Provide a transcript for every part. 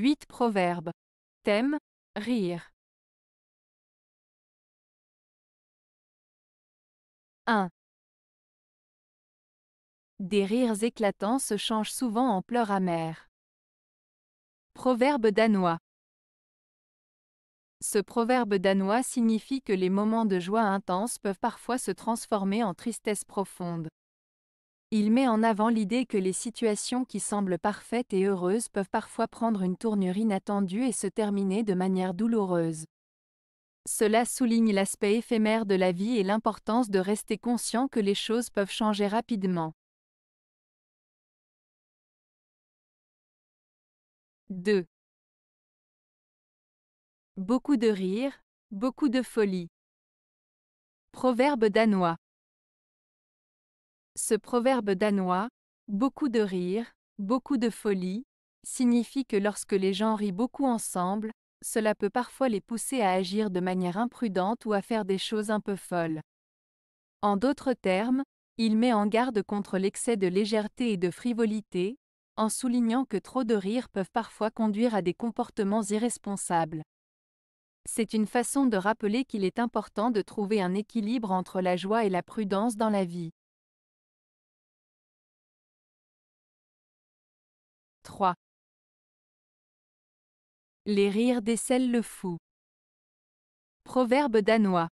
8 Proverbes. Thème Rire. 1. Des rires éclatants se changent souvent en pleurs amères. Proverbe danois. Ce proverbe danois signifie que les moments de joie intense peuvent parfois se transformer en tristesse profonde. Il met en avant l'idée que les situations qui semblent parfaites et heureuses peuvent parfois prendre une tournure inattendue et se terminer de manière douloureuse. Cela souligne l'aspect éphémère de la vie et l'importance de rester conscient que les choses peuvent changer rapidement. 2. Beaucoup de rire, beaucoup de folie. Proverbe danois. Ce proverbe danois, beaucoup de rire, beaucoup de folie, signifie que lorsque les gens rient beaucoup ensemble, cela peut parfois les pousser à agir de manière imprudente ou à faire des choses un peu folles. En d'autres termes, il met en garde contre l'excès de légèreté et de frivolité, en soulignant que trop de rires peuvent parfois conduire à des comportements irresponsables. C'est une façon de rappeler qu'il est important de trouver un équilibre entre la joie et la prudence dans la vie. Les rires décèlent le fou. Proverbe danois.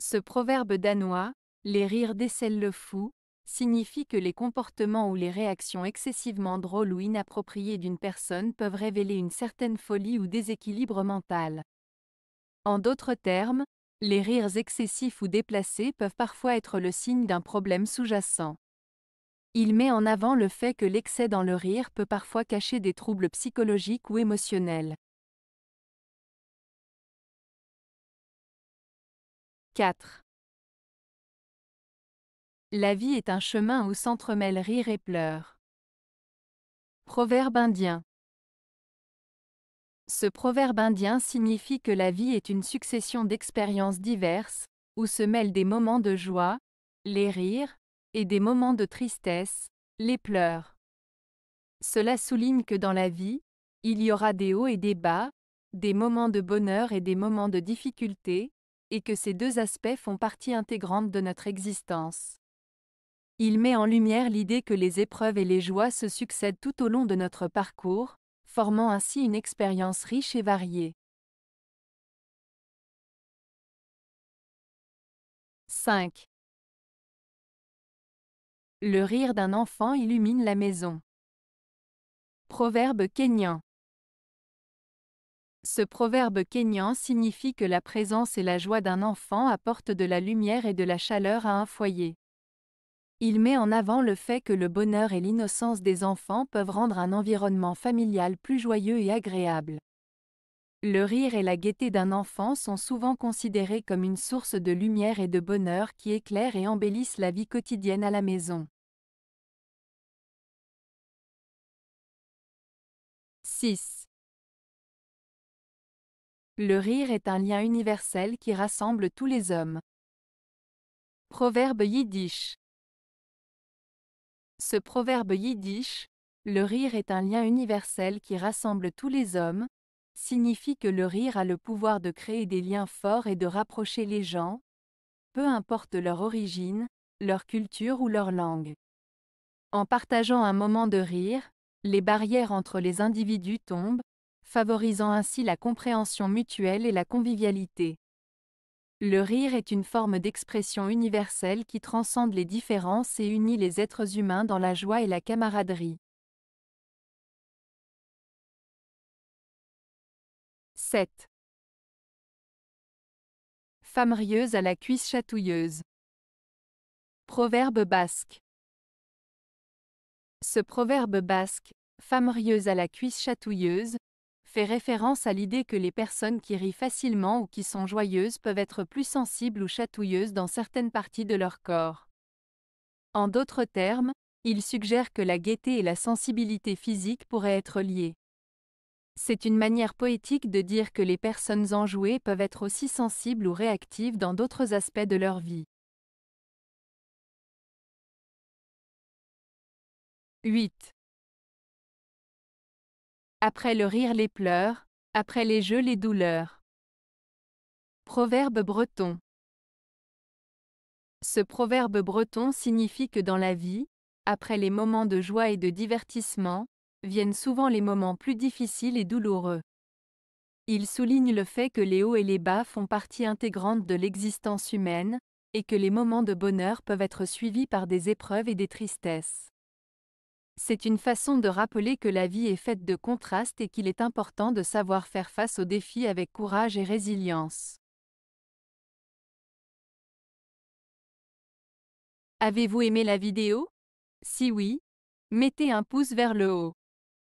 Ce proverbe danois, les rires décèlent le fou, signifie que les comportements ou les réactions excessivement drôles ou inappropriées d'une personne peuvent révéler une certaine folie ou déséquilibre mental. En d'autres termes, les rires excessifs ou déplacés peuvent parfois être le signe d'un problème sous-jacent. Il met en avant le fait que l'excès dans le rire peut parfois cacher des troubles psychologiques ou émotionnels. 4. La vie est un chemin où s'entremêlent rire et pleurs. Proverbe indien. Ce proverbe indien signifie que la vie est une succession d'expériences diverses, où se mêlent des moments de joie, les rires, et des moments de tristesse, les pleurs. Cela souligne que dans la vie, il y aura des hauts et des bas, des moments de bonheur et des moments de difficulté, et que ces deux aspects font partie intégrante de notre existence. Il met en lumière l'idée que les épreuves et les joies se succèdent tout au long de notre parcours, formant ainsi une expérience riche et variée. 5. Le rire d'un enfant illumine la maison. Proverbe kényan. Ce proverbe kényan signifie que la présence et la joie d'un enfant apportent de la lumière et de la chaleur à un foyer. Il met en avant le fait que le bonheur et l'innocence des enfants peuvent rendre un environnement familial plus joyeux et agréable. Le rire et la gaieté d'un enfant sont souvent considérés comme une source de lumière et de bonheur qui éclaire et embellissent la vie quotidienne à la maison. 6. Le rire est un lien universel qui rassemble tous les hommes. Proverbe yiddish. Ce proverbe yiddish, le rire est un lien universel qui rassemble tous les hommes, signifie que le rire a le pouvoir de créer des liens forts et de rapprocher les gens, peu importe leur origine, leur culture ou leur langue. En partageant un moment de rire, les barrières entre les individus tombent, favorisant ainsi la compréhension mutuelle et la convivialité. Le rire est une forme d'expression universelle qui transcende les différences et unit les êtres humains dans la joie et la camaraderie. 7. Femme rieuse à la cuisse chatouilleuse. Proverbe basque. Ce proverbe basque, femme rieuse à la cuisse chatouilleuse, fait référence à l'idée que les personnes qui rient facilement ou qui sont joyeuses peuvent être plus sensibles ou chatouilleuses dans certaines parties de leur corps. En d'autres termes, il suggère que la gaieté et la sensibilité physique pourraient être liées. C'est une manière poétique de dire que les personnes enjouées peuvent être aussi sensibles ou réactives dans d'autres aspects de leur vie. 8. Après le rire les pleurs, après les jeux les douleurs. Proverbe breton. Ce proverbe breton signifie que dans la vie, après les moments de joie et de divertissement, viennent souvent les moments plus difficiles et douloureux. Il souligne le fait que les hauts et les bas font partie intégrante de l'existence humaine, et que les moments de bonheur peuvent être suivis par des épreuves et des tristesses. C'est une façon de rappeler que la vie est faite de contrastes et qu'il est important de savoir faire face aux défis avec courage et résilience. Avez-vous aimé la vidéo Si oui, mettez un pouce vers le haut.